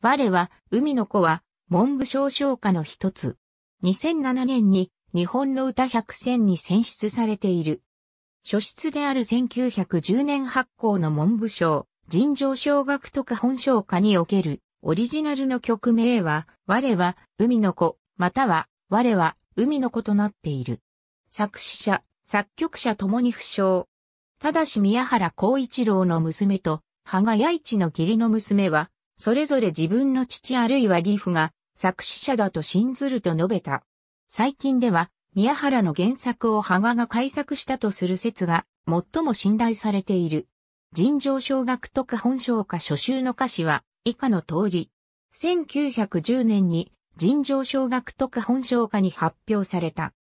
我は、海の子は、文部省唱歌の一つ。2007年に、日本の歌100選に選出されている。初出である1910年発行の文部省、尋常小学特本唱歌における、オリジナルの曲名は、我は、海の子、または、我は、海の子となっている。作詞者、作曲者ともに不詳。ただし宮原光一郎の娘と、芳賀八一の義理の娘は、それぞれ自分の父あるいは義父が作詞者だと信ずると述べた。最近では、宮原の原作を羽賀が改作したとする説が最も信頼されている。尋常小学特本小歌初集の歌詞は以下の通り。1910年に尋常小学特本小歌に発表された。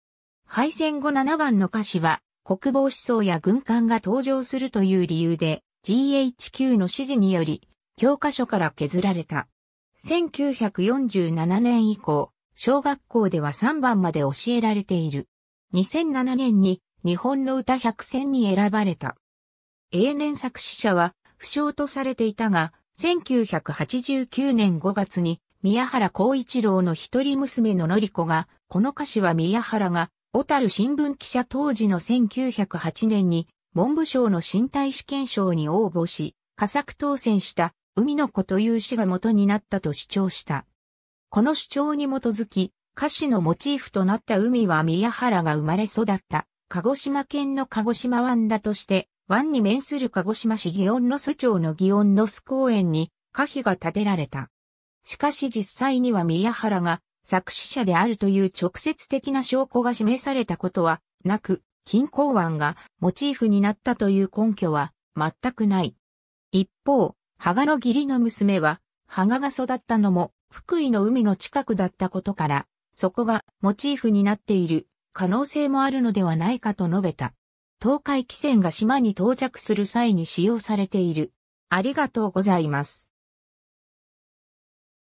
敗戦後7番の歌詞は国防思想や軍艦が登場するという理由で GHQ の指示により教科書から削られた。1947年以降、小学校では3番まで教えられている。2007年に日本の歌百選に選ばれた。永年作詞者は不詳とされていたが、1989年5月に宮原孝一郎の一人娘ののり子が、この歌詞は宮原が、小樽新聞記者当時の1908年に、文部省の身体試験賞に応募し、加作当選した海の子という詩が元になったと主張した。この主張に基づき、歌詞のモチーフとなった海は宮原が生まれ育った、鹿児島県の鹿児島湾だとして、湾に面する鹿児島市祇園の須町の祇園の巣公園に、歌碑が建てられた。しかし実際には宮原が作詞者であるという直接的な証拠が示されたことはなく、金鉱湾がモチーフになったという根拠は全くない。一方、羽賀の義理の娘は、羽賀が育ったのも、福井の海の近くだったことから、そこがモチーフになっている可能性もあるのではないかと述べた。東海汽船が島に到着する際に使用されている。ありがとうございます。